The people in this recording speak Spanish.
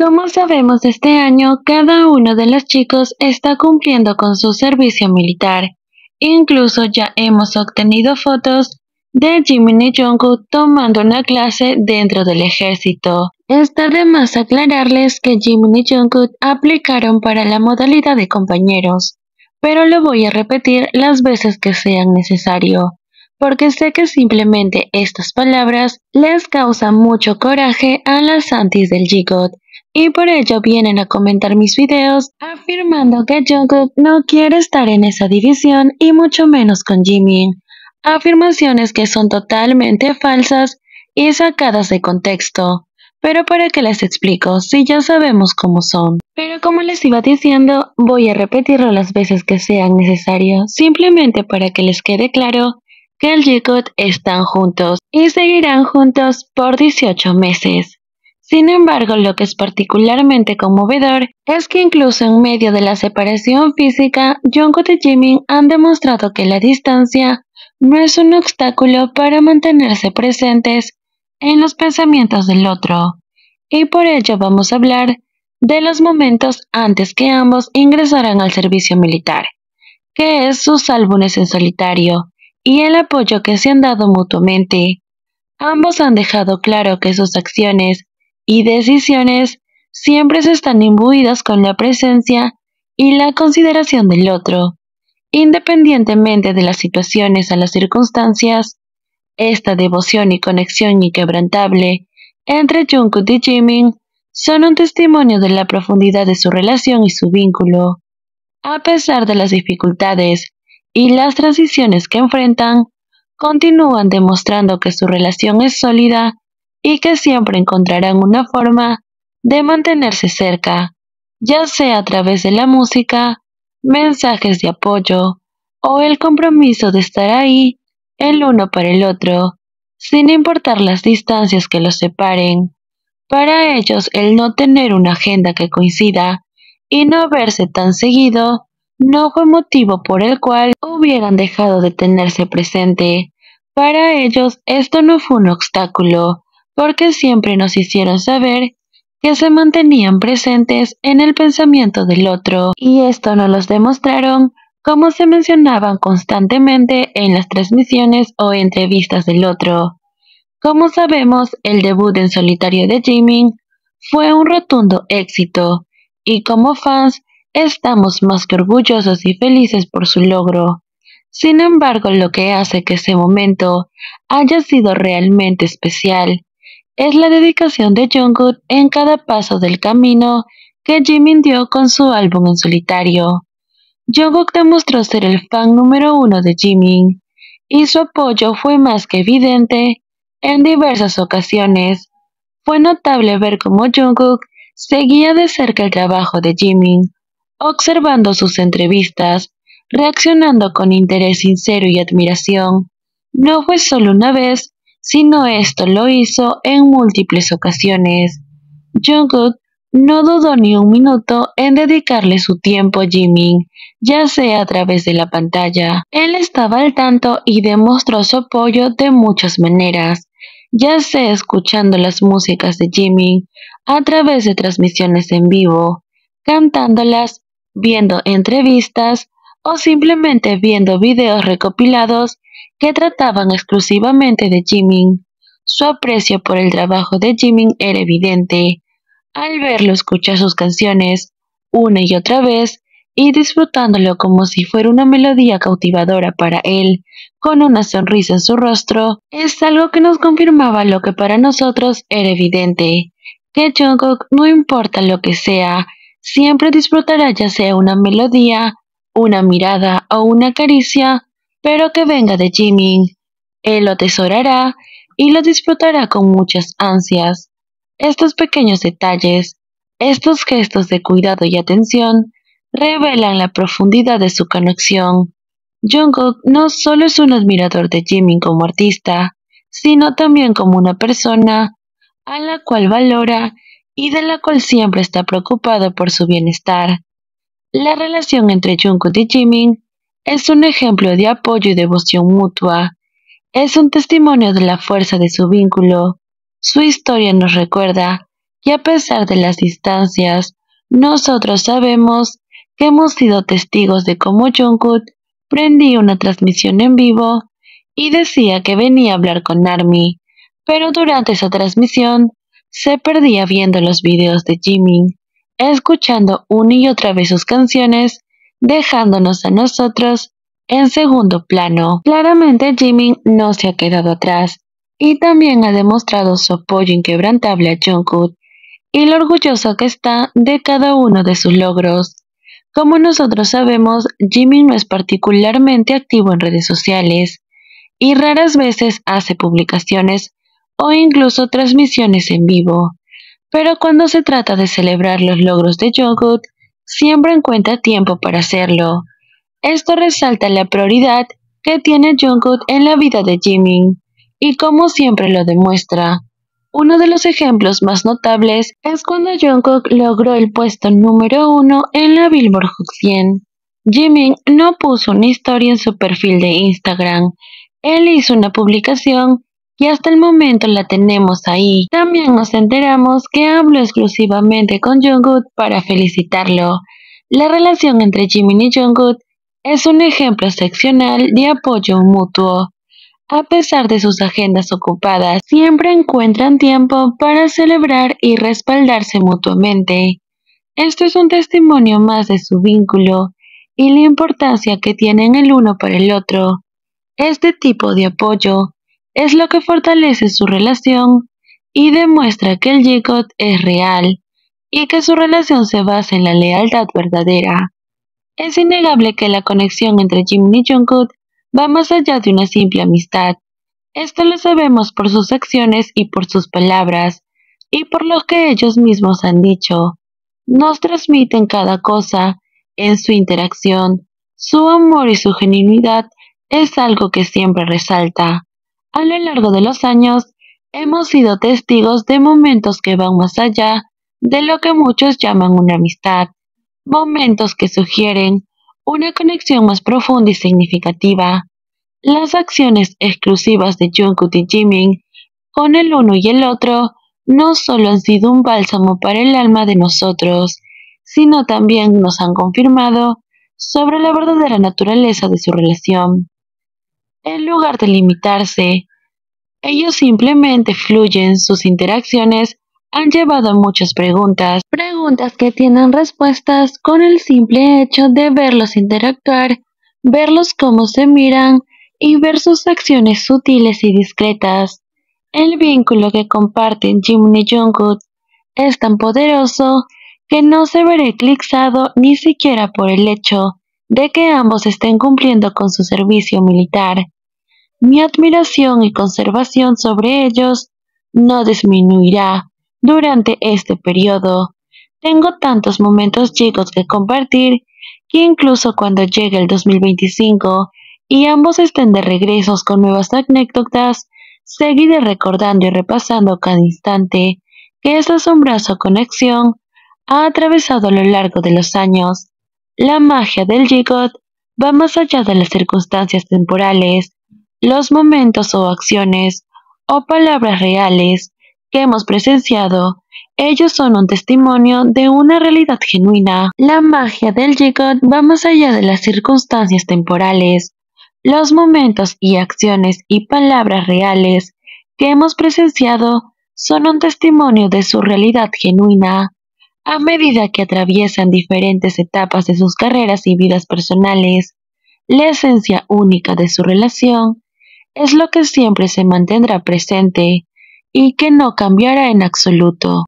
Como sabemos este año, cada uno de los chicos está cumpliendo con su servicio militar. Incluso ya hemos obtenido fotos de Jimin y Jungkook tomando una clase dentro del ejército. Está de más aclararles que Jimin y Jungkook aplicaron para la modalidad de compañeros, pero lo voy a repetir las veces que sean necesario, porque sé que simplemente estas palabras les causan mucho coraje a las antis del Jigot y por ello vienen a comentar mis videos afirmando que Jungkook no quiere estar en esa división y mucho menos con Jimin. Afirmaciones que son totalmente falsas y sacadas de contexto. Pero para que les explico, si ya sabemos cómo son. Pero como les iba diciendo, voy a repetirlo las veces que sea necesario, simplemente para que les quede claro que el Jungkook están juntos y seguirán juntos por 18 meses. Sin embargo, lo que es particularmente conmovedor es que incluso en medio de la separación física, Jungkook y Jimin han demostrado que la distancia no es un obstáculo para mantenerse presentes en los pensamientos del otro. Y por ello vamos a hablar de los momentos antes que ambos ingresaran al servicio militar, que es sus álbumes en solitario y el apoyo que se han dado mutuamente. Ambos han dejado claro que sus acciones y decisiones siempre se están imbuidas con la presencia y la consideración del otro. Independientemente de las situaciones o las circunstancias, esta devoción y conexión inquebrantable entre Jungkook y Jimin son un testimonio de la profundidad de su relación y su vínculo. A pesar de las dificultades y las transiciones que enfrentan, continúan demostrando que su relación es sólida y que siempre encontrarán una forma de mantenerse cerca, ya sea a través de la música, mensajes de apoyo o el compromiso de estar ahí el uno para el otro, sin importar las distancias que los separen. Para ellos el no tener una agenda que coincida y no verse tan seguido no fue motivo por el cual hubieran dejado de tenerse presente. Para ellos esto no fue un obstáculo, porque siempre nos hicieron saber que se mantenían presentes en el pensamiento del otro, y esto nos los demostraron como se mencionaban constantemente en las transmisiones o entrevistas del otro. Como sabemos, el debut en solitario de Jimmy fue un rotundo éxito, y como fans estamos más que orgullosos y felices por su logro. Sin embargo, lo que hace que ese momento haya sido realmente especial es la dedicación de Jungkook en cada paso del camino que Jimin dio con su álbum en solitario. Jungkook demostró ser el fan número uno de Jimin y su apoyo fue más que evidente en diversas ocasiones. Fue notable ver cómo Jungkook seguía de cerca el trabajo de Jimin, observando sus entrevistas, reaccionando con interés sincero y admiración. No fue solo una vez sino esto lo hizo en múltiples ocasiones. Jungkook no dudó ni un minuto en dedicarle su tiempo a Jimin, ya sea a través de la pantalla. Él estaba al tanto y demostró su apoyo de muchas maneras, ya sea escuchando las músicas de Jimin a través de transmisiones en vivo, cantándolas, viendo entrevistas o simplemente viendo videos recopilados que trataban exclusivamente de Jimin. Su aprecio por el trabajo de Jimin era evidente. Al verlo escuchar sus canciones una y otra vez y disfrutándolo como si fuera una melodía cautivadora para él, con una sonrisa en su rostro, es algo que nos confirmaba lo que para nosotros era evidente, que Jungkook no importa lo que sea, siempre disfrutará ya sea una melodía, una mirada o una caricia pero que venga de Jimin. Él lo atesorará y lo disfrutará con muchas ansias. Estos pequeños detalles, estos gestos de cuidado y atención, revelan la profundidad de su conexión. Jungkook no solo es un admirador de Jimin como artista, sino también como una persona a la cual valora y de la cual siempre está preocupado por su bienestar. La relación entre Jungkook y Jimin es un ejemplo de apoyo y devoción mutua, es un testimonio de la fuerza de su vínculo. Su historia nos recuerda que a pesar de las distancias, nosotros sabemos que hemos sido testigos de cómo Jungkook prendía una transmisión en vivo y decía que venía a hablar con Army, pero durante esa transmisión se perdía viendo los videos de Jimmy, escuchando una y otra vez sus canciones dejándonos a nosotros en segundo plano. Claramente Jimmy no se ha quedado atrás y también ha demostrado su apoyo inquebrantable a Jungkook y lo orgulloso que está de cada uno de sus logros. Como nosotros sabemos, Jimmy no es particularmente activo en redes sociales y raras veces hace publicaciones o incluso transmisiones en vivo. Pero cuando se trata de celebrar los logros de Jungkook, siempre encuentra tiempo para hacerlo. Esto resalta la prioridad que tiene Jungkook en la vida de Jimin y como siempre lo demuestra. Uno de los ejemplos más notables es cuando Jungkook logró el puesto número uno en la Billboard Hot 100. Jimin no puso una historia en su perfil de Instagram. Él hizo una publicación y hasta el momento la tenemos ahí. También nos enteramos que habló exclusivamente con Jungkook para felicitarlo. La relación entre Jimin y Jungkook es un ejemplo excepcional de apoyo mutuo. A pesar de sus agendas ocupadas, siempre encuentran tiempo para celebrar y respaldarse mutuamente. Esto es un testimonio más de su vínculo y la importancia que tienen el uno para el otro. Este tipo de apoyo es lo que fortalece su relación y demuestra que el Yikot es real y que su relación se basa en la lealtad verdadera. Es innegable que la conexión entre Jimmy y Jungkook va más allá de una simple amistad. Esto lo sabemos por sus acciones y por sus palabras, y por lo que ellos mismos han dicho. Nos transmiten cada cosa en su interacción. Su amor y su genuinidad es algo que siempre resalta. A lo largo de los años, hemos sido testigos de momentos que van más allá de lo que muchos llaman una amistad, momentos que sugieren una conexión más profunda y significativa. Las acciones exclusivas de Jungkook y Jimin con el uno y el otro no solo han sido un bálsamo para el alma de nosotros, sino también nos han confirmado sobre la verdadera naturaleza de su relación. En lugar de limitarse ellos simplemente fluyen, sus interacciones han llevado a muchas preguntas, preguntas que tienen respuestas con el simple hecho de verlos interactuar, verlos cómo se miran y ver sus acciones sutiles y discretas. El vínculo que comparten Jimmy y Jungkook es tan poderoso que no se verá eclipsado ni siquiera por el hecho de que ambos estén cumpliendo con su servicio militar. Mi admiración y conservación sobre ellos no disminuirá durante este periodo. Tengo tantos momentos chicos que compartir que incluso cuando llegue el 2025 y ambos estén de regresos con nuevas anécdotas, seguiré recordando y repasando cada instante que esta asombrosa conexión ha atravesado a lo largo de los años. La magia del Gigot va más allá de las circunstancias temporales los momentos o acciones o palabras reales que hemos presenciado, ellos son un testimonio de una realidad genuina. La magia del Jigot va más allá de las circunstancias temporales. Los momentos y acciones y palabras reales que hemos presenciado son un testimonio de su realidad genuina. A medida que atraviesan diferentes etapas de sus carreras y vidas personales, la esencia única de su relación es lo que siempre se mantendrá presente y que no cambiará en absoluto.